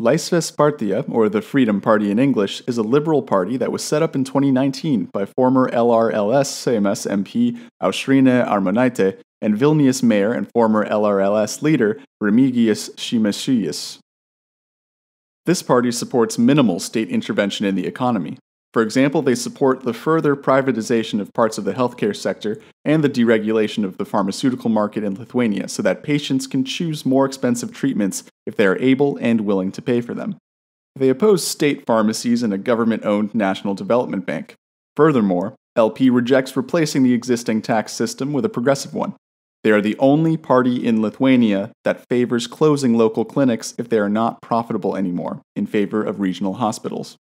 Laisves Partia, or the Freedom Party in English, is a liberal party that was set up in 2019 by former LRLS CMS MP Ausrine Armonaite and Vilnius mayor and former LRLS leader Remigius Shimasius. This party supports minimal state intervention in the economy, for example, they support the further privatization of parts of the healthcare sector and the deregulation of the pharmaceutical market in Lithuania so that patients can choose more expensive treatments if they are able and willing to pay for them. They oppose state pharmacies and a government owned national development bank. Furthermore, LP rejects replacing the existing tax system with a progressive one. They are the only party in Lithuania that favors closing local clinics if they are not profitable anymore, in favor of regional hospitals.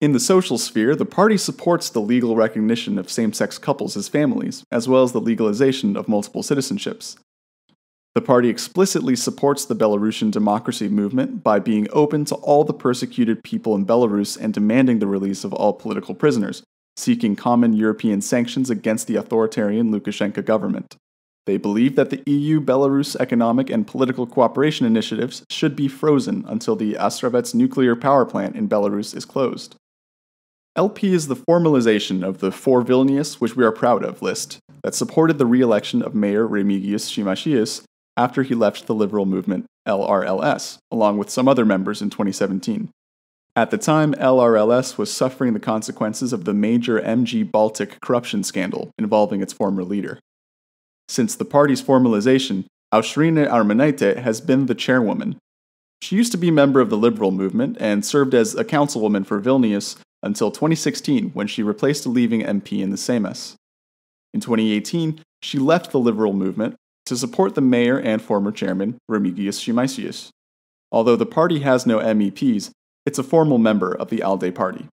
In the social sphere, the party supports the legal recognition of same sex couples as families, as well as the legalization of multiple citizenships. The party explicitly supports the Belarusian democracy movement by being open to all the persecuted people in Belarus and demanding the release of all political prisoners, seeking common European sanctions against the authoritarian Lukashenko government. They believe that the EU Belarus economic and political cooperation initiatives should be frozen until the Astravets nuclear power plant in Belarus is closed. LP is the formalization of the For Vilnius, which we are proud of list that supported the re election of Mayor Remigius Shimashius after he left the liberal movement LRLS, along with some other members in 2017. At the time, LRLS was suffering the consequences of the major MG Baltic corruption scandal involving its former leader. Since the party's formalization, Aushrine Armenaite has been the chairwoman. She used to be a member of the liberal movement and served as a councilwoman for Vilnius until 2016 when she replaced a leaving MP in the Seimas. In 2018, she left the liberal movement to support the mayor and former chairman, Remigius Shimaisius. Although the party has no MEPs, it's a formal member of the ALDE party.